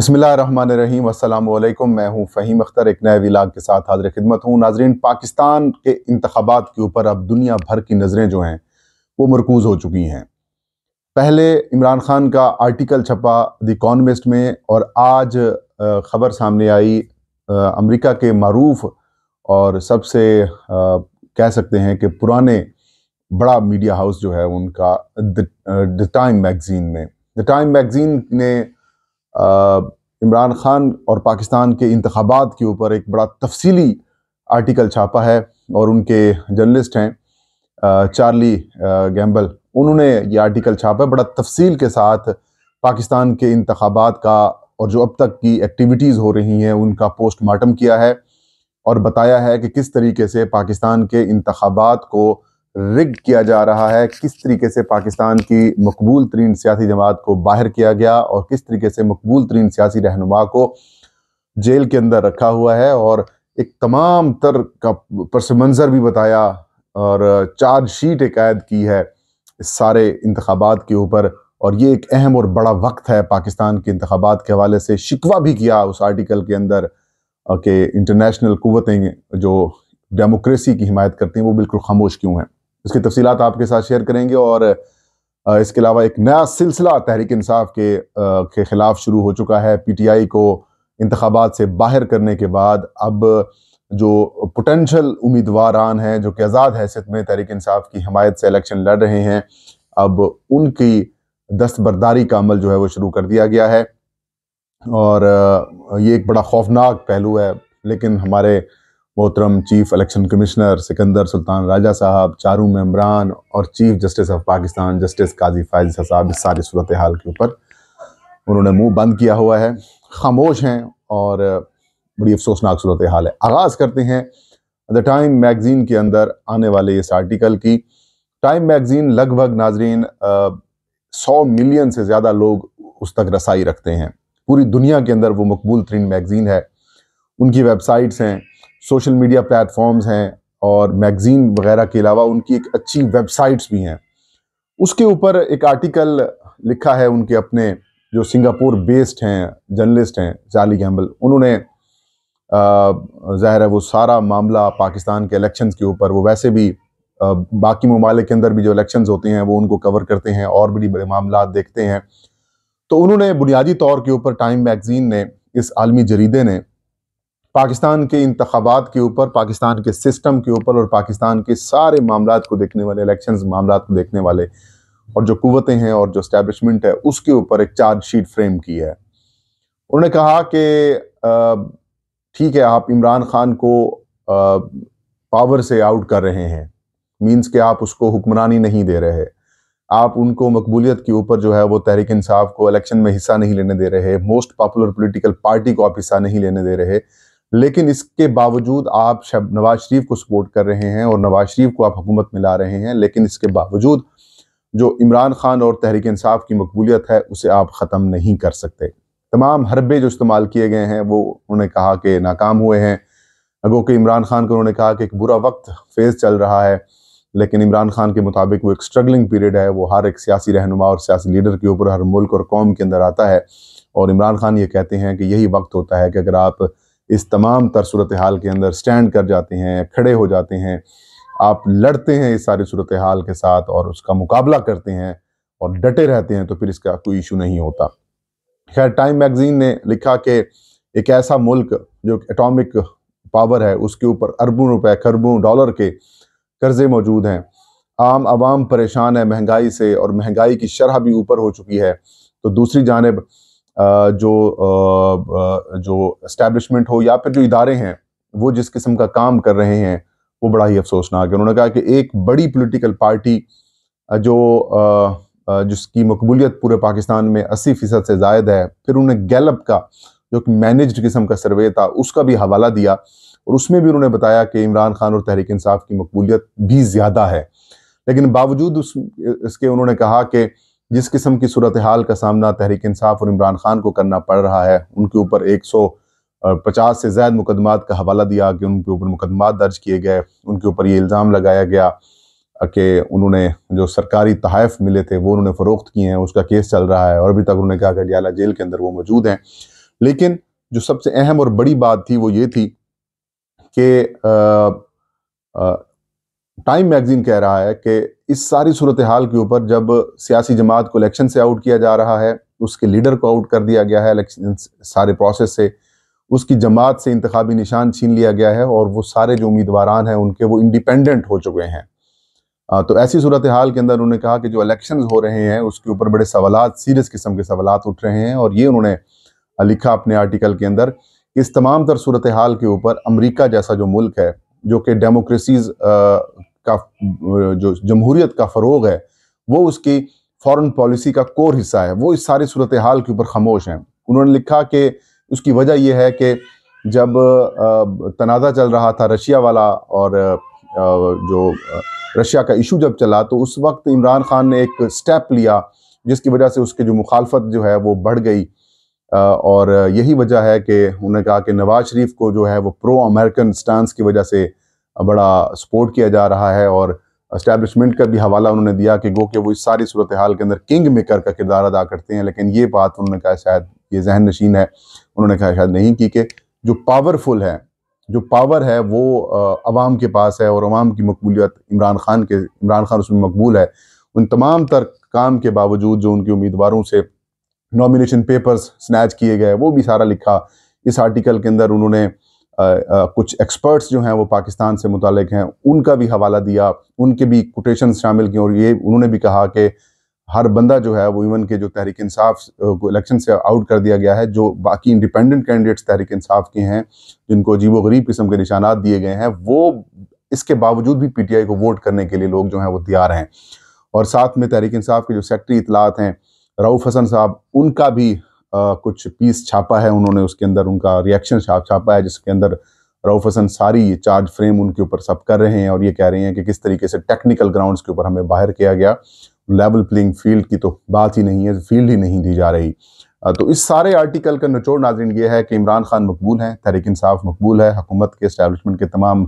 बसमिलीम अल्लाम मैं हूं फ़हीम अख्तर एक नए विलाग के साथ हाजिर खिदमत हूं नाजरीन पाकिस्तान के इंतबात के ऊपर अब दुनिया भर की नज़रें जो हैं वो मरकूज़ हो चुकी हैं पहले इमरान खान का आर्टिकल छपा द कॉनवेस्ट में और आज ख़बर सामने आई अमेरिका के मरूफ और सबसे कह सकते हैं कि पुराने बड़ा मीडिया हाउस जो है उनका द टाइम मैगज़ीन ने द टाइम मैगज़ीन ने इमरान ख़ान और पाकिस्तान के इंतबात के ऊपर एक बड़ा तफसीली आर्टिकल छापा है और उनके जर्नलिस्ट हैं चार्ली गैम्बल उन्होंने ये आर्टिकल छापा बड़ा तफसील के साथ पाकिस्तान के इंतबात का और जो अब तक की एक्टिविटीज़ हो रही हैं उनका पोस्टमार्टम किया है और बताया है कि किस तरीके से पाकिस्तान के इंतबात को रिग्ड किया जा रहा है किस तरीके से पाकिस्तान की मकबूल तरीन सियासी जमात को बाहर किया गया और किस तरीके से मकबूल तरीन सियासी रहनुमा को जेल के अंदर रखा हुआ है और एक तमाम तर का पस मंज़र भी बताया और चार्जशीट एक कैद की है इस सारे इंतबात के ऊपर और ये एक अहम और बड़ा वक्त है पाकिस्तान के इंतबात के हवाले से शिकवा भी किया उस आर्टिकल के अंदर के इंटरनेशनल कुतें जो डेमोक्रेसी की हिमायत करती हैं वो बिल्कुल खामोश क्यों हैं उसकी तफसीत आपके साथ शेयर करेंगे और इसके अलावा एक नया सिलसिला तहरीक इंसाफ के के ख़िलाफ़ शुरू हो चुका है पी टी आई को इंतबात से बाहर करने के बाद अब जो पोटेंशल उम्मीदवार हैं जो कि आज़ाद हैसियत में तहरीक इंसाफ की हमायत से इलेक्शन लड़ रहे हैं अब उनकी दस्तबरदारी का अमल जो है वो शुरू कर दिया गया है और ये एक बड़ा खौफनाक पहलू है लेकिन हमारे मोहतरम chief election commissioner Sikandar Sultan Raja साहब चारू मेमरान और chief justice of Pakistan justice Qazi Faez साहब इस सारी सूरत हाल के ऊपर उन्होंने मुंह बंद किया हुआ है खामोश हैं और बड़ी अफसोसनाक सूरत हाल है आगाज़ करते हैं द टाइम मैगज़ीन के अंदर आने वाले इस आर्टिकल की टाइम मैगज़ीन लगभग नाजरीन सौ मिलियन से ज़्यादा लोग उस तक रसाई रखते हैं पूरी दुनिया के अंदर वो मकबूल तरीन मैगज़ीन है उनकी वेबसाइट्स हैं सोशल मीडिया प्लेटफॉर्म्स हैं और मैगज़ीन वगैरह के अलावा उनकी एक अच्छी वेबसाइट्स भी हैं उसके ऊपर एक आर्टिकल लिखा है उनके अपने जो सिंगापुर बेस्ड हैं जर्नलिस्ट हैं जाली गैम्बल उन्होंने ज़ाहिर है वो सारा मामला पाकिस्तान के इलेक्शन के ऊपर वो वैसे भी बाकी ममालिक के अंदर भी जो इलेक्शंस होते हैं वो उनको कवर करते हैं और बड़ी बड़े मामला देखते हैं तो उन्होंने बुनियादी तौर के ऊपर टाइम मैगज़ीन ने इस आलमी जरीदे ने पाकिस्तान के इंतबात के ऊपर पाकिस्तान के सिस्टम के ऊपर और पाकिस्तान के सारे मामला को देखने वाले इलेक्शन मामला को देखने वाले और जो कुतें हैं और जो स्टैब्लिशमेंट है उसके ऊपर एक चार्ज शीट फ्रेम की है उन्होंने कहा कि ठीक है आप इमरान खान को आ, पावर से आउट कर रहे हैं मीन्स के आप उसको हुक्मरानी नहीं दे रहे आप उनको मकबूलियत के ऊपर जो है वो तहरीक इंसाफ को इलेक्शन में हिस्सा नहीं लेने दे रहे मोस्ट पॉपुलर पॉलिटिकल पार्टी को आप हिस्सा नहीं लेने दे रहे लेकिन इसके बावजूद आप शब नवाज शरीफ को सपोर्ट कर रहे हैं और नवाज शरीफ को आप हुकूमत में ला रहे हैं लेकिन इसके बावजूद जो इमरान खान और तहरीक इंसाफ की मकबूलियत है उसे आप ख़त्म नहीं कर सकते तमाम हरबे जो इस्तेमाल किए गए हैं वो उन्होंने कहा कि नाकाम हुए हैं अगो कि इमरान खान को उन्होंने कहा कि एक बुरा वक्त फेज़ चल रहा है लेकिन इमरान खान के मुताबिक वो एक स्ट्रगलिंग पीरियड है वो हर एक सियासी रहनुमा और सियासी लीडर के ऊपर हर मुल्क और कौम के अंदर आता है और इमरान खान ये कहते हैं कि यही वक्त होता है कि अगर आप इस तमाम तर सूरत हाल के अंदर स्टैंड कर जाते हैं खड़े हो जाते हैं आप लड़ते हैं इस सारी सूरत हाल के साथ और उसका मुकाबला करते हैं और डटे रहते हैं तो फिर इसका कोई इशू नहीं होता खैर टाइम मैगज़ीन ने लिखा कि एक ऐसा मुल्क जो एटॉमिक पावर है उसके ऊपर अरबों रुपए खरबों डॉलर के कर्जे मौजूद हैं आम आवाम परेशान है महंगाई से और महंगाई की शरह भी ऊपर हो चुकी है तो दूसरी जानब जो जो इस्टेब्लिशमेंट हो या फिर जो इदारे हैं वो जिस किस्म का काम कर रहे हैं वो बड़ा ही अफसोसनाक है उन्होंने कहा कि एक बड़ी पॉलिटिकल पार्टी जो जिसकी मकबूलियत पूरे पाकिस्तान में अस्सी फ़ीसद से ज़ायद है फिर उन्हें गैलप का जो कि मैनेज्ड किस्म का सर्वे था उसका भी हवाला दिया और उसमें भी उन्होंने बताया कि इमरान खान और तहरीक इंसाफ की मकबूलियत भी ज़्यादा है लेकिन बावजूद उस इसके उन्होंने कहा कि जिस किस्म की सूरत हाल का सामना तहरीक इंसाफ और इमरान खान को करना पड़ रहा है उनके ऊपर एक सौ पचास से ज्यादा मुकदमात का हवाला दिया कि उनके ऊपर मुकदमात दर्ज किए गए उनके ऊपर ये इल्ज़ाम लगाया गया कि उन्होंने जो सरकारी तहफ़ मिले थे वो उन्होंने फ़रोख्त किए हैं उसका केस चल रहा है और अभी तक उन्होंने कहा कि डियाला जेल के अंदर वो मौजूद हैं लेकिन जो सबसे अहम और बड़ी बात थी वो ये थी कि टाइम मैगजीन कह रहा है कि इस सारी सूरत हाल के ऊपर जब सियासी जमात को इलेक्शन से आउट किया जा रहा है उसके लीडर को आउट कर दिया गया है इलेक्शन सारे प्रोसेस से उसकी जमात से इंतबी निशान छीन लिया गया है और वो सारे जो उम्मीदवार हैं उनके वो इंडिपेंडेंट हो चुके हैं तो ऐसी सूरत हाल के अंदर उन्होंने कहा कि जो इलेक्शन हो रहे हैं उसके ऊपर बड़े सवाल सीरियस किस्म के सवाल उठ रहे हैं और ये उन्होंने लिखा अपने आर्टिकल के अंदर इस तमाम तर सूरत हाल के ऊपर अमरीका जैसा जो मुल्क है जो कि डेमोक्रेसीज uh, का uh, जो जमहूरीत का फ़रोग है वो उसकी फॉरेन पॉलिसी का कोर हिस्सा है वो इस सारी सूरत हाल के ऊपर खामोश हैं उन्होंने लिखा कि उसकी वजह यह है कि जब uh, तनाज़ा चल रहा था रशिया वाला और जो रशिया का इशू जब चला तो उस वक्त इमरान खान ने एक स्टेप लिया जिसकी वजह से उसके जो मुखालफत जो है वो बढ़ गई और यही वजह है कि उन्होंने कहा कि नवाज शरीफ को जो है वो प्रो अमेरिकन स्टांस की वजह से बड़ा सपोर्ट किया जा रहा है और इस्टेबलिशमेंट का भी हवाला उन्होंने दिया कि गो कि वो इस सारी सूरत हाल के अंदर किंग मेकर का किरदार अदा करते हैं लेकिन ये बात उन्होंने कहा शायद ये जहन नशीन है उन्होंने कहा शायद नहीं की कि जो पावरफुल है जो पावर है वो आवाम के पास है और अवाम की मकबूलियत इमरान खान के इमरान खान उसमें मकबूल है उन तमाम तर काम के बावजूद जो उनके उम्मीदवारों से नॉमिनेशन पेपर्स स्नैच किए गए वो भी सारा लिखा इस आर्टिकल के अंदर उन्होंने आ, आ, कुछ एक्सपर्ट्स जो हैं वो पाकिस्तान से मुतक हैं उनका भी हवाला दिया उनके भी कोटेशन शामिल किए और ये उन्होंने भी कहा कि हर बंदा जो है वो इवन के जो तहरीक इंसाफ को इलेक्शन से आउट कर दिया गया है जो बाकी इंडिपेंडेंट कैंडिडेट्स तहरीक इंसाफ के हैं जिनको अजीब गरीब किस्म के निशानात दिए गए हैं वो इसके बावजूद भी पीटीआई को वोट करने के लिए लोग जो हैं वो तैयार हैं और साथ में तहरीक इंसाफ के जो सेक्ट्री इतलात हैं रऊफ हसन साहब उनका भी आ, कुछ पीस छापा है उन्होंने उसके अंदर उनका रिएक्शन छाप छापा है जिसके अंदर रऊफ हसन सारी चार्ज फ्रेम उनके ऊपर सब कर रहे हैं और ये कह रहे हैं कि किस तरीके से टेक्निकल ग्राउंड्स के ऊपर हमें बाहर किया गया लेवल प्लेइंग फील्ड की तो बात ही नहीं है फील्ड ही नहीं दी जा रही तो इस सारे आर्टिकल का निचोड़ नाजरन ये है कि इमरान खान मकबूल हैं तहरीक इंसाफ मकबूल है हकूमत के इस्टेबलिशमेंट के तमाम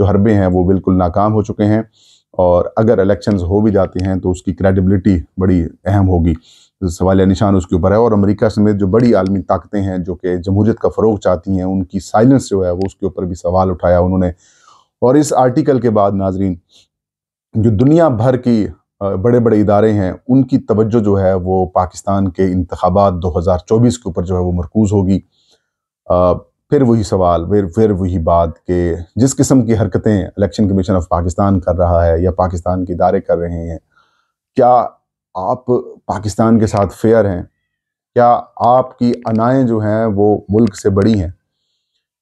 जो हरबे हैं वो बिल्कुल नाकाम हो चुके हैं और अगर इलेक्शंस हो भी जाते हैं तो उसकी क्रेडिबिलिटी बड़ी अहम होगी सवालिया निशान उसके ऊपर है और अमेरिका समेत जो बड़ी आलमी ताकतें हैं जो कि जमहूरियत का फ़रोग चाहती हैं उनकी साइलेंस जो है वो उसके ऊपर भी सवाल उठाया उन्होंने और इस आर्टिकल के बाद नाजरीन जो दुनिया भर की बड़े बड़े इदारे हैं उनकी तवज्जो जो है वो पाकिस्तान के इंतबात चौबीस के ऊपर जो है वो मरकूज़ होगी फिर वही सवाल फिर फिर वही बात कि जिस किस्म की हरकतें इलेक्शन कमीशन ऑफ पाकिस्तान कर रहा है या पाकिस्तान के इदारे कर रहे हैं क्या आप पाकिस्तान के साथ फेयर हैं क्या आपकी अनाएँ जो हैं वो मुल्क से बड़ी हैं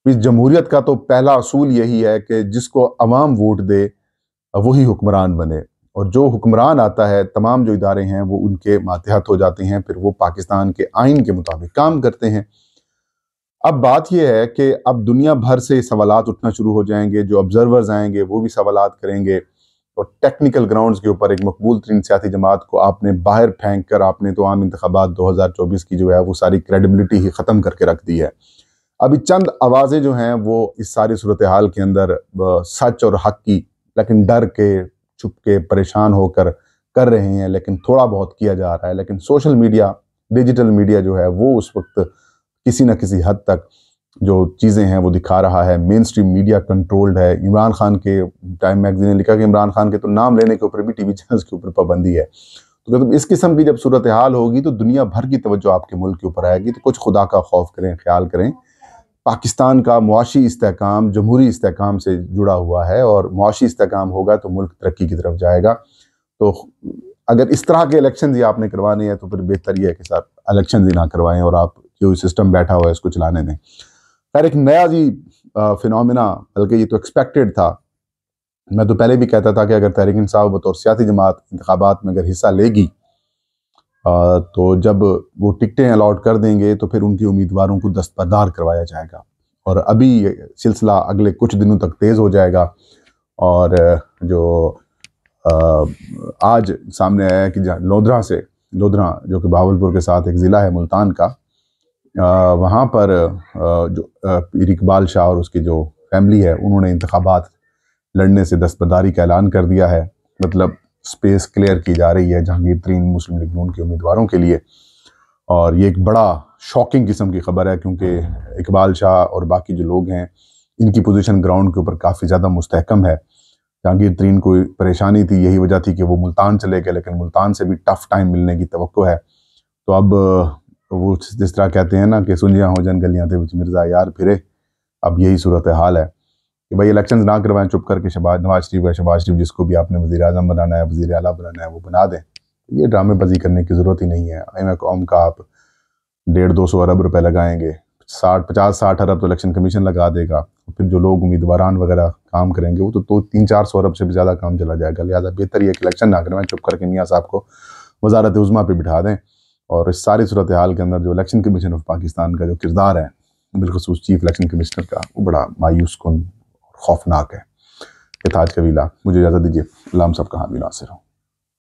इस जमहूरीत का तो पहला असूल यही है कि जिसको अवाम वोट दे वही हुक्मरान बने और जो हुक्मरान आता है तमाम जो इदारे हैं वो उनके मातहत हो जाते हैं फिर वो पाकिस्तान के आइन के मुताबिक काम करते हैं अब बात यह है कि अब दुनिया भर से सवाल उठना शुरू हो जाएंगे जो ऑब्ज़र्वर्स आएंगे वो भी सवाल करेंगे और टेक्निकल ग्राउंड्स के ऊपर एक मकबूल तरीन सियासी जमात को आपने बाहर फेंक कर आपने तो आम इंतबात दो हज़ार चौबीस की जो है वो सारी क्रेडिबिलिटी ही ख़त्म करके रख दी है अभी चंद आवाज़ें जो हैं वो इस सारी सूरत हाल के अंदर सच और हक की लेकिन डर के छुप के परेशान होकर कर रहे हैं लेकिन थोड़ा बहुत किया जा रहा है लेकिन सोशल मीडिया डिजिटल मीडिया जो है वो उस वक्त किसी न किसी हद तक जो चीज़ें हैं वो दिखा रहा है मेन स्ट्रीम मीडिया कंट्रोल्ड है इमरान खान के टाइम मैगजीन ने लिखा कि इमरान खान के तो नाम लेने के ऊपर भी टीवी चैनल्स के ऊपर पाबंदी है तो कहते इस किस्म की जब सूरत हाल होगी तो दुनिया भर की तवज्जो आपके मुल्क के ऊपर आएगी तो कुछ खुदा का खौफ करें ख्याल करें पाकिस्तान का मुआशी इसकाम जमहूरी इसकाम से जुड़ा हुआ है और मुआशी इसकाम होगा तो मुल्क तरक्की की तरफ जाएगा तो अगर इस तरह के इलेक्शन ही आपने करवाने हैं तो फिर बेहतर यह है कि साहब इलेक्शन ही ना करवाएं और आप जो सिस्टम बैठा हुआ है इसको चलाने दें खैर एक नया जी फिनमिना बल्कि ये तो एक्सपेक्टेड था मैं तो पहले भी कहता था कि अगर तहरीक इंसाफ बतौर सियासी जमात इंतबात में अगर हिस्सा लेगी आ, तो जब वो टिकटें अलाट कर देंगे तो फिर उनकी उम्मीदवारों को दस्तबरदार करवाया जाएगा और अभी सिलसिला अगले कुछ दिनों तक तेज़ हो जाएगा और जो आ, आज सामने आया कि लोधरा से लोधरा जो कि बहावलपुर के साथ एक ज़िला है मुल्तान का वहाँ पर जो पीर इकबाल शाह और उसकी जो फैमिली है उन्होंने इंतबात लड़ने से दस्तबदारी का ऐलान कर दिया है मतलब स्पेस क्लियर की जा रही है जहांगीर तरीन मुस्लिम लीग नून के उम्मीदवारों के लिए और ये एक बड़ा शॉकिंग किस्म की खबर है क्योंकि इकबाल शाह और बाकी जो लोग हैं इनकी पोजीशन ग्राउंड के ऊपर काफ़ी ज़्यादा मुस्तकम है जहांगीर तरीन को परेशानी थी यही वजह थी कि वो मुल्तान चले गए लेकिन मुल्तान से भी टफ़ टाइम मिलने की तो है तो अब तो वो जिस तरह कहते हैं ना कि सुलझियाँ हो जान गलियाँ थे मिर्जा यार फिरे अब यही सूरत हाल है कि भाई इलेक्शन ना करवाएं चुप करके शबाज नवाज शरीफ या शबाज शरीफ जिसको भी आपने वजी अजम बनाना है वजी अला बनाना है वो बना दें ये ड्रामेबाजी करने की ज़रूरत ही नहीं है एम कौम का आप डेढ़ दो सौ अरब रुपये लगाएंगे साठ पचास साठ अरब तो इलेक्शन कमीशन लगा देगा फिर जो लोग उम्मीदवारान वगैरह काम करेंगे वो तो, तो तीन चार सौ अरब से भी ज़्यादा काम चला जाएगा लिहाजा बेहतर ये इलेक्शन ना करवाएं चुप करके मियाँ साहब को वजारत उज़मा पर बिठा दें और इस सारी सूरत हाल के अंदर जो इलेक्शन कमीशन ऑफ पाकिस्तान का जो किरदार है बिलखसूस चीफ इलेक्शन कमिश्नर का वो बड़ा मायूस कन और खौफनाक है इतहाज कबीला मुझे इजाज़त दीजिए लाम साहब कहाँ भी नासिर हूँ